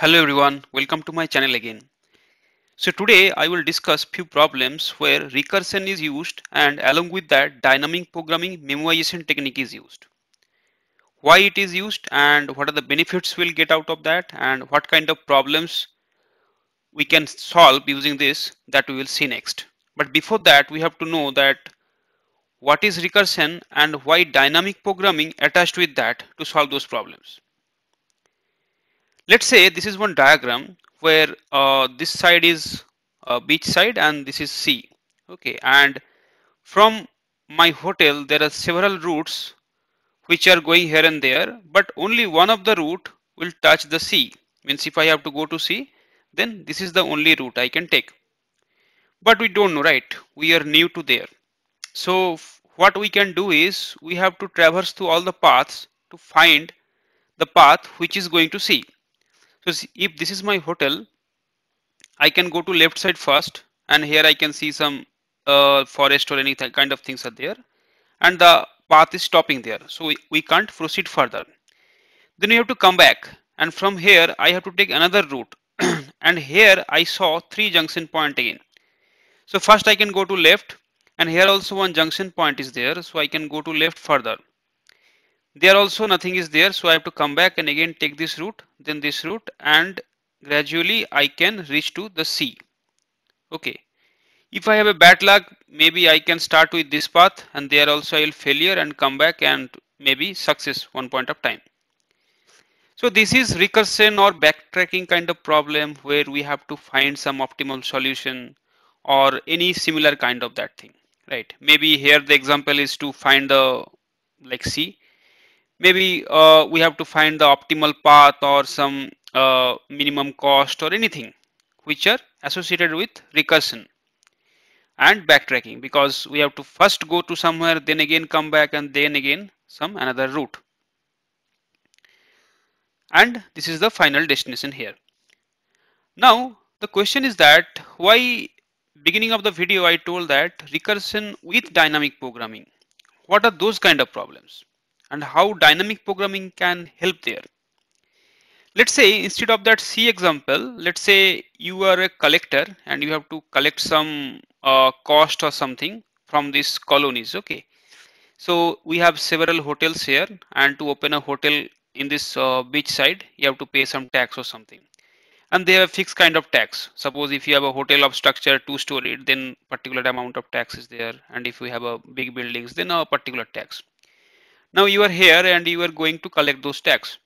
Hello everyone, welcome to my channel again. So today I will discuss few problems where recursion is used and along with that dynamic programming memoization technique is used. Why it is used and what are the benefits we'll get out of that and what kind of problems we can solve using this that we will see next. But before that we have to know that what is recursion and why dynamic programming attached with that to solve those problems. Let's say this is one diagram where uh, this side is uh, beach side and this is sea. Okay, and from my hotel there are several routes which are going here and there, but only one of the route will touch the sea. Means if I have to go to sea, then this is the only route I can take. But we don't know, right? We are new to there. So what we can do is we have to traverse through all the paths to find the path which is going to sea. Because if this is my hotel, I can go to left side first and here I can see some uh, forest or any kind of things are there and the path is stopping there. So we, we can't proceed further. Then you have to come back and from here I have to take another route and here I saw three junction point again. So first I can go to left and here also one junction point is there so I can go to left further there also nothing is there so I have to come back and again take this route then this route and gradually I can reach to the C okay if I have a bad luck maybe I can start with this path and there also I will failure and come back and maybe success one point of time so this is recursion or backtracking kind of problem where we have to find some optimal solution or any similar kind of that thing right maybe here the example is to find the like C maybe uh, we have to find the optimal path or some uh, minimum cost or anything which are associated with recursion and backtracking because we have to first go to somewhere then again come back and then again some another route and this is the final destination here now the question is that why beginning of the video I told that recursion with dynamic programming what are those kind of problems and how dynamic programming can help there. Let's say instead of that C example, let's say you are a collector and you have to collect some uh, cost or something from these colonies. Okay. So we have several hotels here and to open a hotel in this uh, beach side, you have to pay some tax or something. And they have fixed kind of tax. Suppose if you have a hotel of structure two storied, then particular amount of tax is there. And if we have a big buildings, then a particular tax now you are here and you are going to collect those tax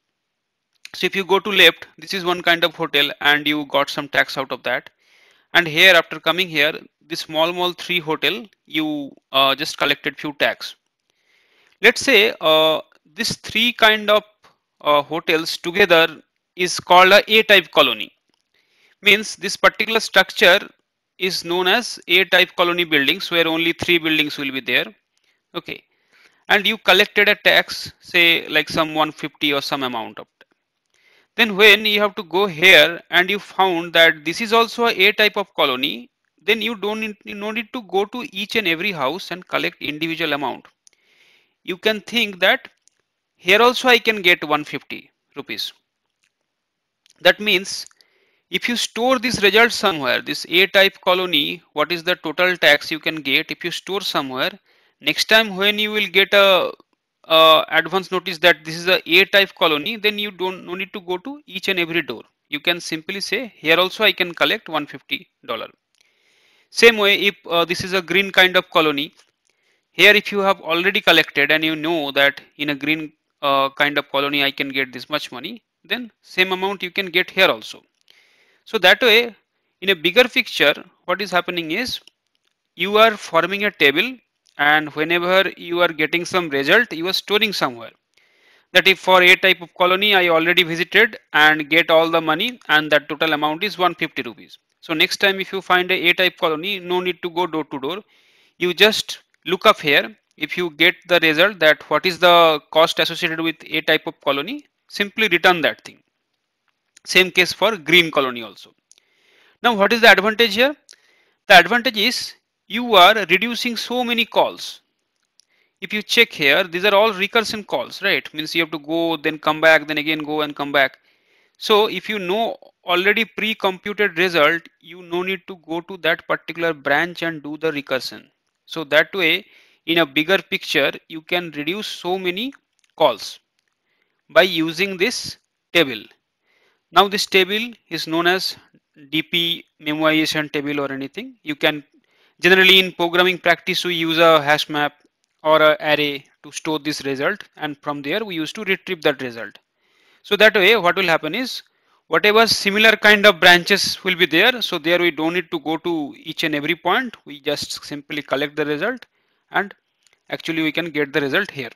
so if you go to left this is one kind of hotel and you got some tax out of that and here after coming here this small mall 3 hotel you uh, just collected few tax let's say uh, this three kind of uh, hotels together is called a a-type colony means this particular structure is known as a-type colony buildings where only three buildings will be there okay and you collected a tax say like some 150 or some amount of that. then when you have to go here and you found that this is also a, a type of colony then you don't need, you no need to go to each and every house and collect individual amount you can think that here also I can get 150 rupees that means if you store this result somewhere this a type colony what is the total tax you can get if you store somewhere next time when you will get a uh, advance notice that this is a A type colony, then you don't no need to go to each and every door. You can simply say here also I can collect 150 dollar. Same way, if uh, this is a green kind of colony, here if you have already collected and you know that in a green uh, kind of colony I can get this much money, then same amount you can get here also. So that way, in a bigger picture, what is happening is you are forming a table and whenever you are getting some result you are storing somewhere that if for a type of colony I already visited and get all the money and that total amount is 150 rupees. So next time if you find a A type colony no need to go door to door. You just look up here if you get the result that what is the cost associated with a type of colony simply return that thing. Same case for green colony also. Now what is the advantage here? The advantage is you are reducing so many calls if you check here these are all recursion calls right means you have to go then come back then again go and come back so if you know already pre-computed result you no need to go to that particular branch and do the recursion so that way in a bigger picture you can reduce so many calls by using this table now this table is known as dp memoization table or anything you can Generally in programming practice, we use a hash map or an array to store this result. And from there we used to retrieve that result. So that way what will happen is whatever similar kind of branches will be there. So there we don't need to go to each and every point. We just simply collect the result and actually we can get the result here.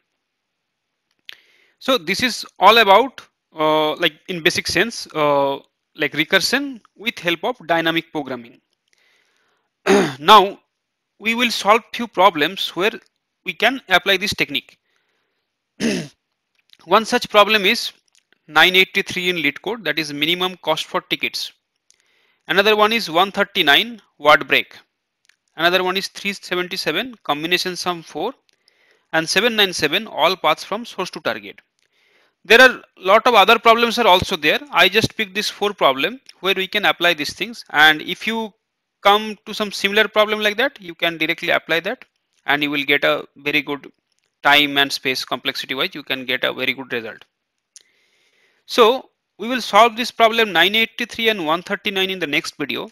So this is all about uh, like in basic sense uh, like recursion with help of dynamic programming now we will solve few problems where we can apply this technique. One such problem is 983 in lead code that is minimum cost for tickets. Another one is 139 word break. Another one is 377 combination sum 4 and 797 all paths from source to target. There are lot of other problems are also there. I just picked this four problem where we can apply these things and if you come to some similar problem like that, you can directly apply that and you will get a very good time and space complexity wise, you can get a very good result. So we will solve this problem 983 and 139 in the next video.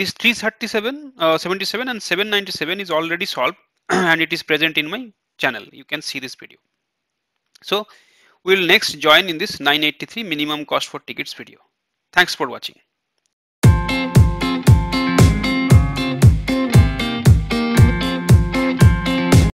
This 337, uh, 77 and 797 is already solved and it is present in my channel. You can see this video. So we will next join in this 983 minimum cost for tickets video. Thanks for watching.